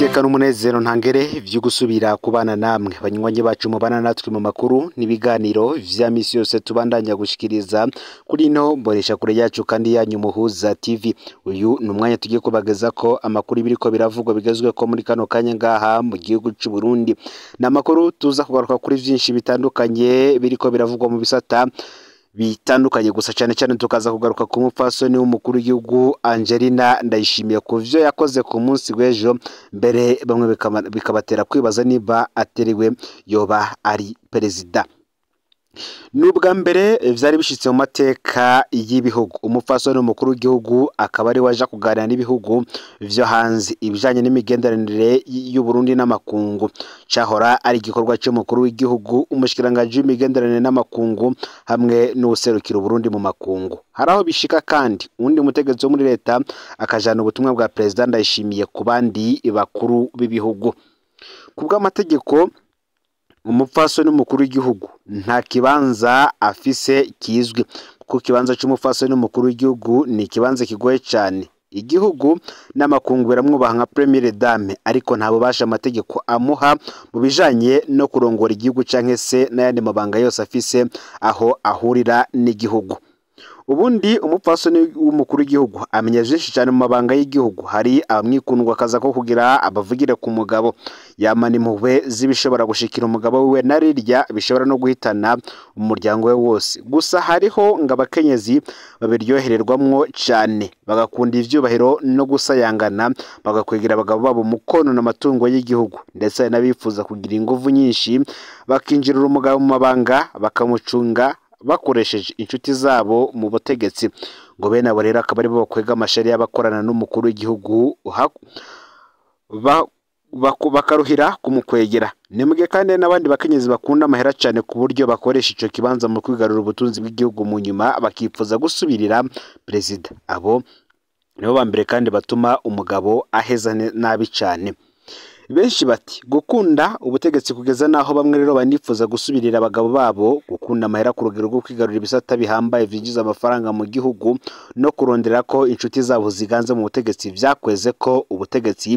iteka n'umunezero ntangere byo gusubira kubana namwe banywanyi bacu mubana natwe mu makuru n'ibiganiro vya misi yose tubandanya gushikiriza kuri ino mboresha kure yacu kandi yanyu muhuza TV uyu ni umwanya tugiye kubageza ko amakuru ibiriko biravugwa bigezwe ko muri kano kanya ngaha mu gihugu cy'u Burundi ni amakuru tuza kugaruka kuri byinshi bitandukanye biriko biravugwa mu bisata bitandukanye gusa cyane cyane tukaza kugaruka ku mupfasoni w'umukuru w'igihugu angelina ndayishimiye ku byo yakoze ku munsi w'ejo mbere bamwe bikabatera kwibaza niba ateriwe yoba ari perezida n’ubwa mbere byari eh, bishyitse mu mateka y'ibihugu umupfasoni w'umukuru w'igihugu akaba ari we kuganira n'ibihugu byo hanze ibijyanye n'imigenderanire y'u Burundi n'amakungu cyahora ari igikorwa cy'umukuru w'igihugu umushikiranganji w'imigenderanire n'amakungu hamwe n'uwuserukira Burundi mu makungu hari aho bishika kandi undi mutegetsi wo muri leta akajana ubutumwa bwa perezida Ndayishimiye ku bandi bakuru b'ibihugu ku bw'amategeko umupfasoni umukuru w'igihugu nta kibanza afise kizwi kuko ikibanza cy'umupfasoni umukuru w'igihugu ni ikibanza kigoye cyane igihugu n'amakungu biramwubaha nka premiere dame ariko nta bubasha amategeko amuha mu bijanye no kurongora igihugu cyangwa se n'ayandi mabanga yose afise aho ahurira n'igihugu ubundi umupfasoni w'umukuru w'igihugu amenya byinshi cyane mu mabanga y'igihugu hari amwikundwa akaza ko kugira abavugire ku mugabo yamana impuhwe z'ibishobora gushikira umugabo wiwe na rirya bishobora no guhitana umuryango we wose gusa hariho ngo abakenyezi babiryohererwamo cyane bagakunda ibyubahiro no gusayangana bagakwegera abagabo babo umukono n’amatungo y'igihugu ndetse n'abifuza kugira ingufu nyinshi bakinjirira umugabo mu mabanga bakamucunga bakoresheje inshuti zabo mu butegetsi ngo bene abo rero akaba aribo bakwega amashari y'abakorana n'umukuru w'igihugu bakaruhira kumukwegera nimwe kandi n'abandi bakenyezi bakunda amahera cyane ku buryo bakoresha icyo kibanza mu kwigarura ubutunzi bw'igihugu mu nyuma bakifuza gusubirira perezida abo nibo ba mbere kandi batuma umugabo aheza nabi cyane benshi bati gukunda ubutegetsi kugeza n'aho bamwe rero banifuza gusubirira abagabo babo gukunda amahera ku rugero rwo kwigarurira ibisata bihambaye byinjiza amafaranga mu gihugu no kurondera ko inshuti zabo ziganze mu butegetsi byakweze ko ubutegetsi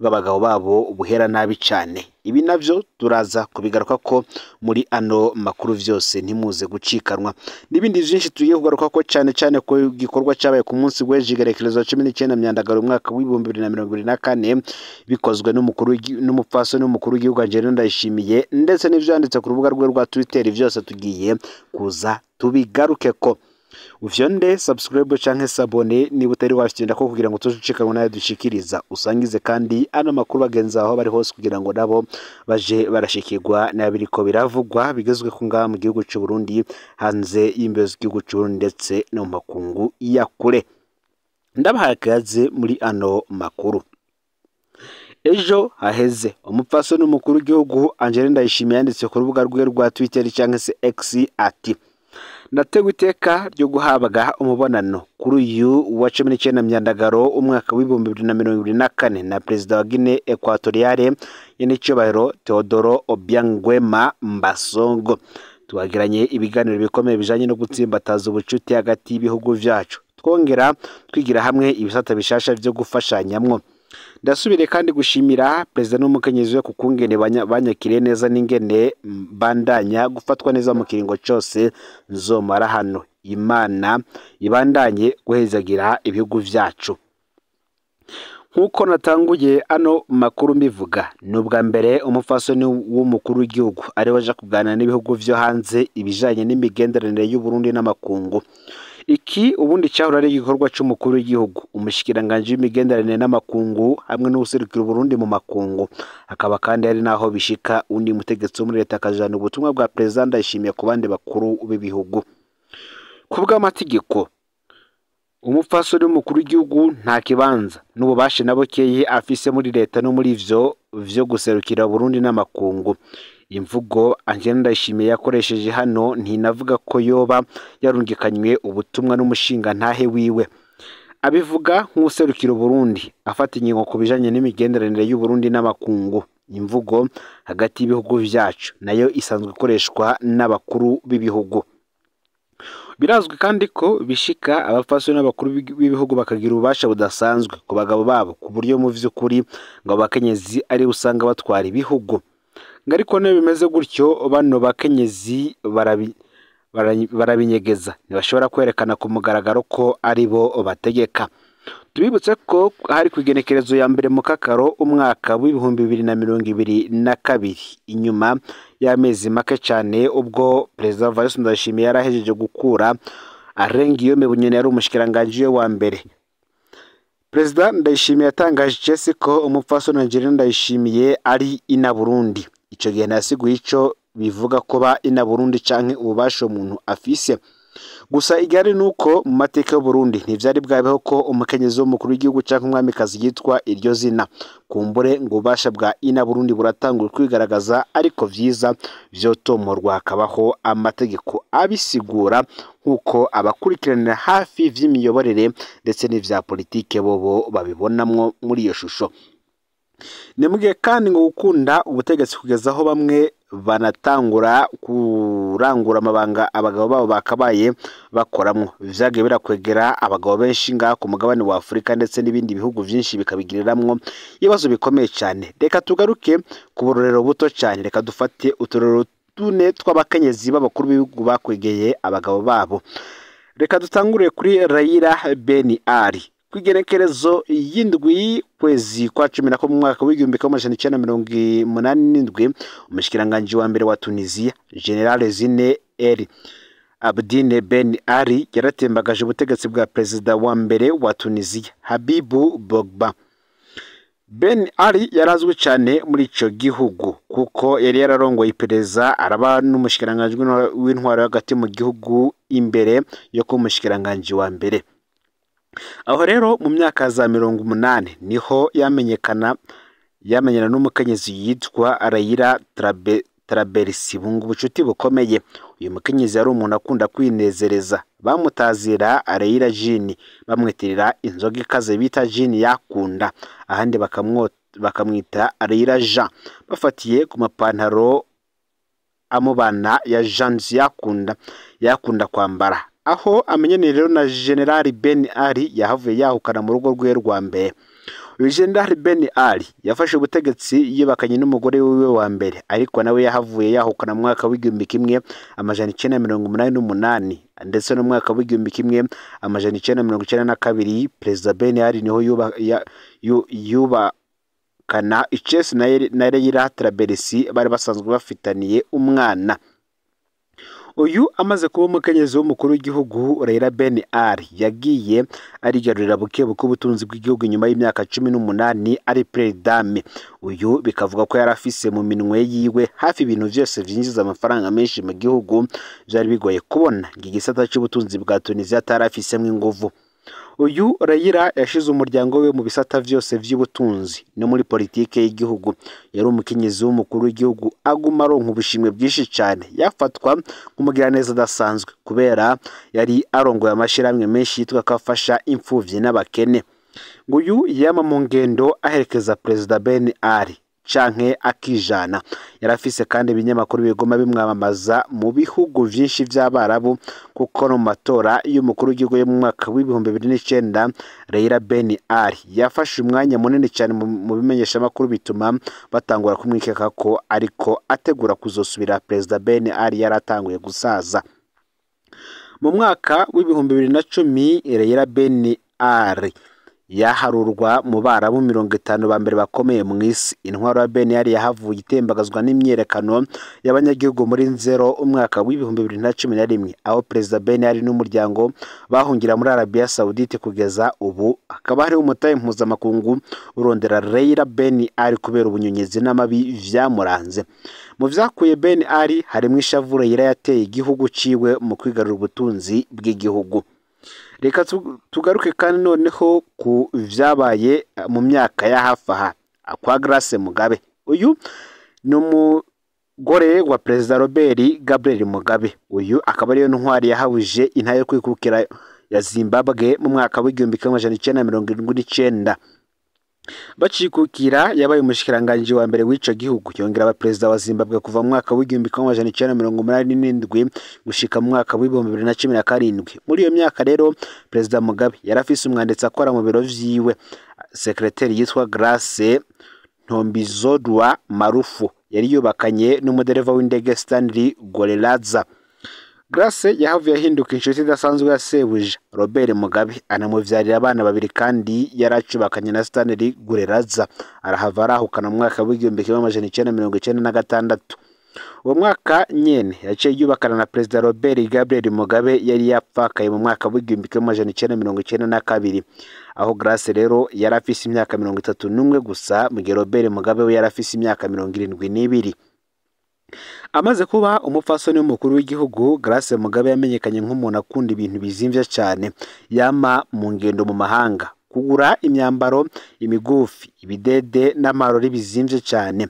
bw'abagabo babo buhera nabi cyane ibi nabyo turaza kubigaruka ko muri ano makuru byose ntimuze gucikanwa n'ibindi byinshi tugiye kugaruka ko cyane cyane ko igikorwa cyabaye ku munsi w'ejigerekerezo cumi n'icyenda myandagaro umwaka w'ibihumbi bibiri na mirongo irindwi na kane bikozwe n’umukuru n'umupfasoni n'umukuru w'igihugu Angelina Ndayishimiye ndetse n'ibyanditse ku rubuga rwe rwa Twitter byose tugiye kuza tubigaruke ko ufyonde subscribe canke sabone niba utari ko kugira ngo tuzoshikane nayo dushikiriza usangize kandi ano makuru bagenza aho bari hose kugira ngo nabo baje barashikirwa nabiriko biravugwa bigezwe ku ngaha mu gihugu cy’u Burundi hanze y'imbeho z'igihugu c'u Burundi ndetse no mu makungu ya kure ndabahaye akaze muri ano makuru ejo haheze umupfasoni umukuru w'igihugu Angelina Ndayishimiye yanditse ku rubuga rwe rwa Twitter cyangwa se X ati natewe iteka ryo guhabwa umubonano kuri uyu wa cumi n'icyenda myandagaro umwaka w'ibihumbi bibiri na mirongo irindwi na kane na perezida wa gine ekwatoriyare y'icyubahiro teodoro Obyangwema mbasongo tuhagiranye ibiganiro bikomeye bijyanye no gutsimbataza ubucuti hagati y'ibihugu byacu twongera twigira hamwe ibisata bishasha byo gufashanyamwo ndasubire kandi gushimira perezida n'umukenyezi we kukungene kungene neza n'ingene bandanya gufatwa neza mu kiringo cyose nzomara hano imana ibandanye guhezagira ibihugu byacu nk'uko natanguye ano makuru mbivuga ni ubwa mbere umufasoni w'umukuru w'igihugu ariwe aje kuganira n'ibihugu byo hanze ibijyanye n'imigenderanire y'uburundi n'amakungu Iki ubundi cyahora ari igikorwa cy'umukuru w'igihugu, umushikiranganji w'imigenderanire n'amakungu hamwe n'userukira Burundi mu makungu. Hakaba kandi hari n'aho bishika undi mutegetsi wo muri leta akajana ubutumwa bwa perezida Ndayishimiye ku bandi bakuru b'ibihugu. Ku bw'amategeko, umupfasoni w'umukuru w'igihugu nta kibanza n'ububasha na bukeyi afise muri leta no muri ivyo vyo guserukira Burundi n'amakungu. imvugo Angel Ndayishimiye yakoresheje hano ntinavuga ko yoba yarungikanywe ubutumwa n’umushinga ntahe wiwe abivuga nk'userukira Burundi afata ingingo ku bijanye n'imigenderanire y'Uburundi n’abakungu imvugo hagati y'ibihugu byacu nayo isanzwe ikoreshwa n'abakuru b'ibihugu birazwi kandi ko bishika abapfasoni n'abakuru b'ibihugu bakagira ububasha budasanzwe ku bagabo babo ku buryo mu by'ukuri ngo abakenyezi ari usanga batwara ibihugu ariko bimeze gutyo bano bakenyezi barabinyegeza ntibashobora kwerekana ku mugaragaro ko aribo bategeka tubibutse ko hari ku igenekerezo ya mbere mu kakaro umwaka w'ibihumbi bibiri na mirongo ibiri na kabiri inyuma y'amezi make cyane ubwo perezida valisi ndayishimiye yari ahejeje gukura arenga iyo mibunyoni yari umushikiranganji we wa mbere perezida ndayishimiye yatangaje icesi ko umupfasoni angelina ndayishimiye ari ina burundi ico gihe ntiyasiguye ico bivuga ko ba ina Burundi canke ububasha umuntu afise gusa igihari n’uko uko mu mateka y'uburundi ntivyari bwabeho ko umukenyezi w'umukuru w'igihugu canke umwamikazi yitwa iryo zina kumbure ngo ububasha bwa ina burundi buratangura kwigaragaza ariko vyiza vyotomorwa hakabaho amategeko abisigura nk'uko abakurikiranira hafi vy'imiyoborere ndetse n'ivya politike bobo babibonamwo muri iyo shusho ntimuge kandi ngo gukunda ubutegetsi kugeza aho bamwe banatangura kurangura amabanga abagabo babo bakabaye bakoramo byagiye birakwegera abagabo benshi ngaha ku mugabane wa afurika ndetse n'ibindi bihugu byinshi bikabigiriramo ibibazo bikomeye cyane reka tugaruke ku burorero buto cyane reka dufate uturorero tune tw'abakenyezi b'abakuru b'ibihugu bakwegeye abagabo babo reka dutangure kuri rayira beni ari kw'igenekerezo y'indwi kwezi kwa cumi na kumwe umwaka w'igihumbi kimwe amajana icyenda mirongo umunani n'indwi umushikiranganji wa mbere wa tunisiya generale zine eri Abdine Ben Ali yaratembagaje ubutegetsi bwa perezida wa mbere wa Tunisia Habibu Bogba. Ben Ali azwi cyane muri icyo gihugu kuko yari yararongoye iperereza araba n'umushikiranganji w'intwaro hagati mu gihugu imbere yo kuba umushikiranganji wa mbere aho rero mu myaka ya za mirongo umunani niho yamenyekana yamenyana n'umukenyezi yitwa Arayira Taraberisi bunga ubucuti bukomeye uyu mukenyezi yari umuntu akunda kwinezereza bamutazira Arayira jini bamwitirira inzoga ikaze bita jini yakunda ahandi bakamwita Arayira Jean bafatiye ku mapantaro amubana ya Jean yakunda yakunda kwambara aho amenyaniye rero na General Ben Ali yahavuye yahukana mu rugo rwe rwa mbere uyu General Ben Ali yafashe ubutegetsi yibakanye n'umugore wiwe wa mbere ariko nawe yahavuye yahukana mu mwaka w'igihumbi kimwe amajana icyenda mirongo umunani n'umunani ndetse no mwaka w'igihumbi kimwe amajana icyenda mirongo icyenda na kabiri perezida Ben Ali niho yuba kana Icesi na Leila Traverse bari basanzwe bafitaniye umwana uyu amaze kuba umukenyezi w'umukuru w'igihugu Raila Ben Ali yagiye arigarurira bukebu k'ubutunzi bw'igihugu nyuma y'imyaka cumi n'umunani ari peredame uyu bikavuga ko yari afise mu minwe yiwe hafi ibintu byose byinjiza amafaranga menshi mu gihugu byari bigoye kubona ngo igisata cy'ubutunzi bwa Tunisia atari afisemo ingufu uyu rayira yashize umuryango we mu bisata byose by'ubutunzi no muri politiki y'igihugu yari umukenyezi w'umukuru w'igihugu aguma aronka ubushimwe bwinshi cyane yafatwa nk'umugiraneza udasanzwe kubera yari arongoye amashyirahamwe menshi yitwa ko afasha imfubyi n'abakene uyu yama mu ngendo aherekeza perezida ben ali canke akijana yarafise kandi ibinyamakuru bigoma bimwamamaza mu bihugu byinshi vy'abarabu kuko no mu matora y'umukuru w'igihugu yo mu mwaka w'ibihumbi bibiri n'icenda Reira Ben Ali yafashe umwanya munini cyane mu bimenyeshamakuru bituma batangura kumwikeka ko ariko ategura kuzosubira perezida Ben Ali yaratanguye gusaza mu mwaka w'ibihumbi bibiri na cumi Reira Ben Ali yaharurwa mu barabu mirongo itanu ba mbere bakomeye mu isi intwaro ya ben yari yahavuye itembagazwa n'imyiyerekano y'abanyagihugu muri nzero umwaka w'ibihumbi bibiri na cumi na rimwe aho perezida ben yari n'umuryango bahungira muri Arabia Saudite kugeza ubu hakaba hariho umutahe mpuzamakungu urondera reyira ben ari kubera ubunyonyezi n'amabi byamuranze mu byakuye ben ari harimo ishavure yera yateye igihugu ciwe mu kwigarura ubutunzi bw'igihugu reka tugaruke kandi noneho ku byabaye eh, mu myaka ya hafi aha kwa Grace mugabe uyu ni umugore wa perezida robert gabriel mugabe uyu akaba ariyo ntwari yahabuje intara yo kwikukira ya zimbabwe mu mwaka w'igihumbi kimwe n'amajana icyenda mirongo irindwi n'icyenda Bachikukira yabaye umushikiranganji wa mbere w'ico gihugu yongera aba perezida wa Zimbabwe kuva mu mwaka w'igihumbi kimwe amajana icenda mirongo umunani n'indwi gushika mu mwaka w'ibihumbi bibiri na cumi na karindwi muri iyo myaka rero perezida Mugabe yarafise umwanditsi akora mu biro vyiwe sekreteri yitwa Grace Ntombizodwa Marufu yari yubakanye n'umudereva w'indege Stanley Golelaza grace yahavuye ahinduka inshuti idasanzwe ya sebuja robert mugabe anamubyarira abana babiri kandi yari na stanley gureraza arahava arahukana mu mwaka w'igihumbi kimwe amajana icyenda mirongo icyenda na gatandatu uwo mwaka nyene yaciye yubakana na perezida robert gabriel mugabe yari yapfakaye mu mwaka w'igihumbi kimwe amajana icyenda mirongo icyenda na kabiri aho grace rero yari afise imyaka mirongo itatu n'umwe gusa mu gihe robert mugabe we yari afise imyaka mirongo irindwi n'ibiri amaze kuba umupfasoni w'umukuru w'igihugu grace mugabe yamenyekanye nk'umuntu akunda ibintu bizimvye cyane yama mu ngendo mu mahanga kugura imyambaro imigufi ibidede n'amarori bizimvye cyane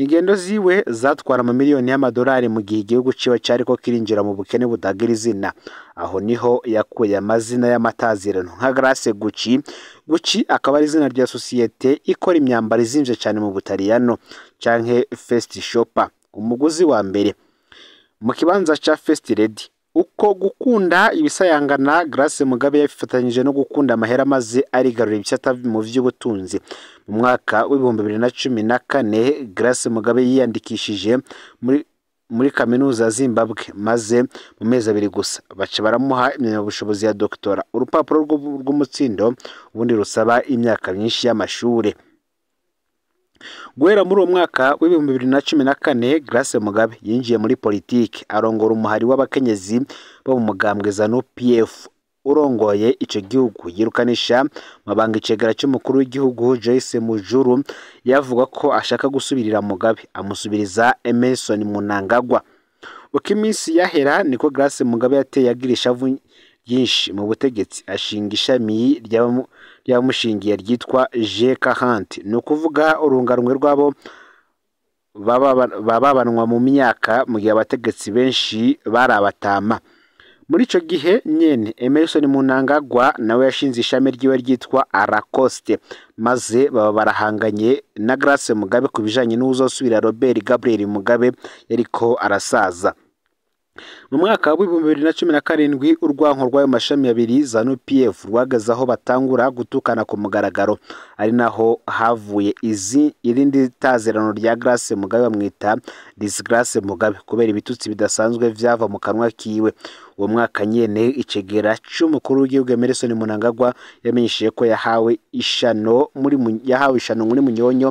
ingendo ziwe zatwara amamiliyoni y'amadolari mu gihe igihugu cyari ko kirinjira mu bukene budagira izina aho niho yakuye amazina y'amatazirano nka Grace Gucci Gucci akaba ari izina rya sosiyete ikora imyambaro izimvye cyane mu Butaliyano canke Fest Shopper umuguzi wa mbere mu kibanza cya fesiti redi uko gukunda ibisayangana Grace Mugabe yafatanyije no gukunda amahera amaze arigarurira ibisata mu by'ubutunzi mu mwaka w'ibihumbi bibiri na cumi na kane Grace Mugabe yiyandikishije muri muri kaminuza ya Zimbabwe maze mu mezi abiri gusa baca baramuha impamyabushobozi ya dogitora urupapuro rw'umutsindo ubundi rusaba imyaka myinshi y'amashuri guhera muri uwo mwaka w'ibihumbi bibiri na cumi na kane Grace Mugabe yinjiye muri politiki arongora umuhari w'abakenyezi bo mu mugambwe Zanu PF urongoye icyo gihugu yirukanisha mabanga icegera cy'umukuru w'igihugu Joyce Mujuru yavuga ko ashaka gusubirira Mugabe amusubiriza Emerson Munangagwa uko iminsi yahera niko Grace Mugabe yateye agira ishavu ryinshi mu butegetsi ashinga ishami ryamushingiye ryitwa jeka hanti ni ukuvuga urunganwe rw'abo bababanwa mu myaka mu gihe abategetsi benshi bari abatama muri icyo gihe nyine emerson munangagwa nawe yashinze ishami ryiwe ryitwa arakosite maze baba barahanganye na grace mugabe ku bijyanye n'uzosubira robert gabriel mugabe yariko arasaza mu mwaka w'ibihumbi bibiri na cumi na karindwi urwanko rw'ayo mashami abiri za nupf rwageze aho batangura gutukana ku mugaragaro ari naho havuye izi irindi tazerano rya grace mugabe bamwita disgrace mugabe kubera ibitutsi bidasanzwe vyava mu kanwa kiwe uwo mwaka nyine ikigera cy'umukuru w'igihugu emerson munangagwa yamenyesheje ko yahawe ishano muri yahawe ishano muri munyonyo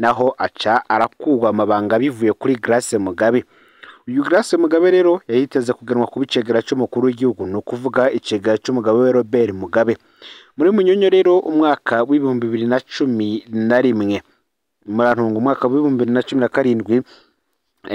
naho aca arakurwa amabanga bivuye kuri grace mugabe uyu Grace Mugabe rero yari yiteze kuganwa kuba icegera cy'umukuru w'igihugu ni ukuvuga icegera cy'umugabo we Robert Mugabe muri Munyonyo rero umwaka w'ibihumbi bibiri na cumi na rimwe murantunga umwaka w'ibihumbi bibiri na cumi na karindwi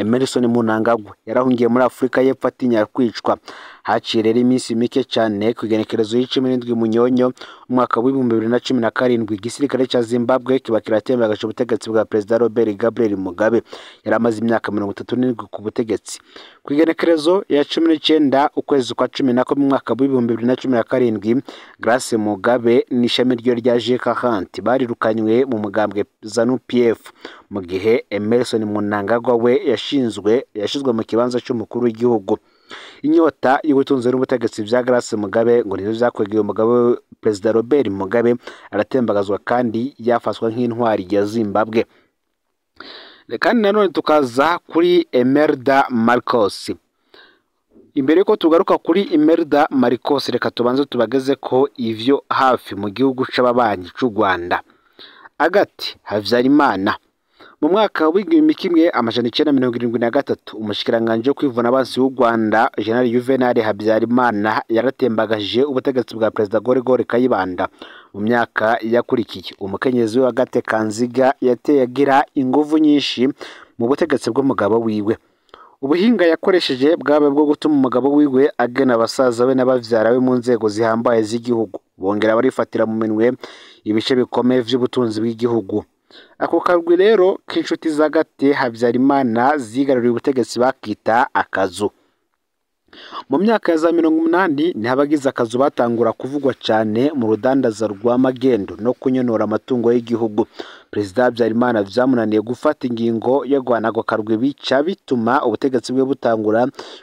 Emerson Mnangagwa yarahungiye muri Afurika y'Epfo atinya kwicwa haciye rero iminsi mike cyane ku igenekerezo y'icumi n'indwi munyonyo umwaka w'ibihumbi bibiri na cumi na karindwi igisirikare cya zimbabwe kiba kiratemagaje ubutegetsi bwa perezida robert gabriel mugabe yari amaze imyaka mirongo itatu nindwi ku butegetsi ku igenekerezo ya cumi n'icyenda ukwezi kwa cumi na kumwe umwaka w'ibihumbi bibiri na cumi na karindwi grace mugabe n'ishami ryo rya jekahanti barirukanywe mu mugambwe zanu pf mu gihe emerson munangagwa we yashinzwe yashyizwe mu kibanza cy'umukuru w'igihugu inyota y'ubutunzi n'ubutegetsi bya Grace Mugabe ngo nibyo byakwegeye umugabo Perezida Robert Mugabe aratembagazwa kandi yafatwa nk'intwari ya Zimbabwe kandi nanone tukaza kuri Emerda Marcos imbere y'uko tugaruka kuri Emerda Marcos reka tubanze tubageze ko ivyo hafi mu gihugu c'ababanyi cy’u Rwanda Agati Habyarimana mu mwaka w'igihumbi kimwe amajana icyenda mirongo irindwi na gatatu umushikiranganji wo kwivuna abansi w'u rwanda jenerali Juvenal habyarimana yaratembagaje ubutegetsi bwa perezida gorigori kayibanda mu myaka yakurikiye umukenyezi we agate kanziga yateye agira ingufu nyinshi mu butegetsi bw'umugabo wiwe ubuhinga yakoresheje bwaba bwo gutuma umugabo wiwe agena abasaza be n'ababyara be mu nzego zihambaye z'igihugu bongera barifatira mu minwe ibice bikomeye by'ubutunzi bw'igihugu Ako kagwi rero k'inshuti z'agate Habyarimana zigaruriye ubutegetsi bakita akazu. Mu myaka ya za mirongo umunani ntihabagize akazu batangura kuvugwa cyane mu rudandaza rwa magendu no kunyonora amatungo y'igihugu. Perezida Habyarimana byamunaniye gufata ingingo yo guhana ako kagwi bica bituma ubutegetsi bwe butangura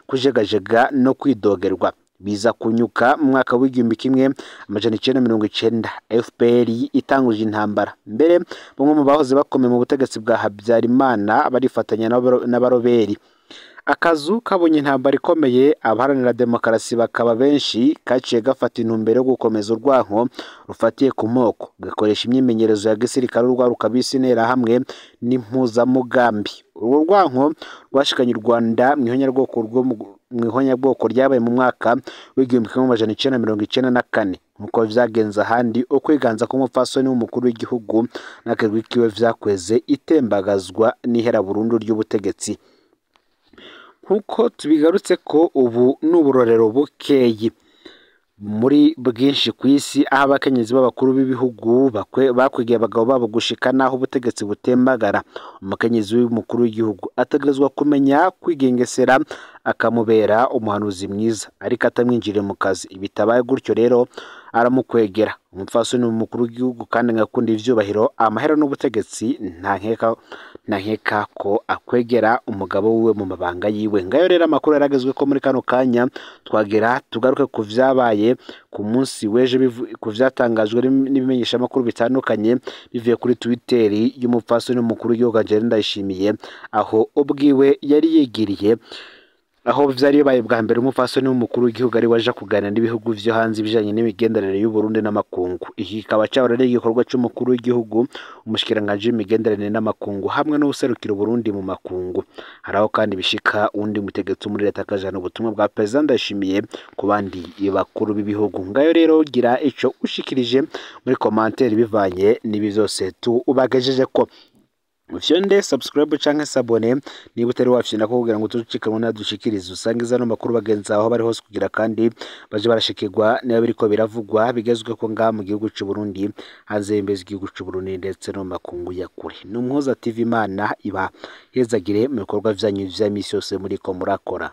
kujegajega no kwidogerwa. biza kunyuka mu mwaka w'igihumbi kimwe amajana icyenda mirongo icyenda fpr itanguje intambara mbere bamwe mu bahoze bakomeye mu butegetsi bwa habyarimana barifatanya n'abaroberi akazu kabonye intambara ikomeye abaharanira demokarasi bakaba benshi kaciye gafata intumbero yo gukomeza urwanko rufatiye ku moko gakoresha imyimenyerezo ya gisirikare urwaruka bise interahamwe n'impuzamugambi urwo rwanko rwashikanye u rwanda mu ihonyabwoko rwo mu ryabaye mu mwaka w'igihumbi kimwe amajana icyenda mirongo icyenda na kane nk'uko byagenze ahandi ukwiganza k'umupfasoni w'umukuru w'igihugu n'akagwi kiwe vyakweze itembagazwa n'ihera burundu ry'ubutegetsi nk'uko tubigarutse ko ubu ni uburorero bukeyi muri bwinshi ku isi aho abakenyezi b'abakuru b'ibihugu bakwigiye abagabo babo gushika n'aho ubutegetsi butembagara umukenyezi w'umukuru w'igihugu ategerezwa kumenya kwigengesera akamubera umuhanuzi mwiza ariko atamwinjire mu kazi bitabaye gutyo rero aramukwegera umupfasoni ni umukuru w'igihugu kandi ngakunda ibyubahiro amahera n'ubutegetsi nta nkeka Naheka ko akwegera umugabo wiwe mu mabanga yiwe ngayo rero amakuru yaragezwe ko muri kano kanya twagera tugaruke ku byabaye ku munsi w'ejo ku byatangajwe n'ibimenyeshamakuru bitandukanye bivuye kuri Twitter y'umupfasoni n'umukuru w'igihugu Ndayishimiye aho ubwiwe yari yigiriye aho byari bibaye bwa mbere umupfasoni w'umukuru w'igihugu ari waje kuganira n'ibihugu byo hanze ibijyanye n'imigenderanire y'uburundi n'amakungu iki kikaba cyabara ari igikorwa cy'umukuru w'igihugu umushikiranganji w'imigenderanire n'amakungu hamwe n'ubuserukira uburundi mu makungu hari aho kandi bishika undi mutegetsi muri leta akajana ubutumwa bwa perezida ndashimiye ku bandi bakuru b'ibihugu ngayo rero gira icyo ushikirije muri komantere bivanye n'ibi vyose tubagejeje ko fyonde subscribe cyangwa sabone niba utari wafyina kugira ngo tuducikanwe nadushikirize usange zano makuru bagenzi aho bari hose kugira kandi baje barashikirwa niba ko biravugwa bigezwe ko nga mu gihugu cy'u Burundi hanze y'imbezi igihugu cy'u Burundi ndetse no makungu ya kure ni TV Imana iba hezagire mu bikorwa vyanyu vya misi yose muriko murakora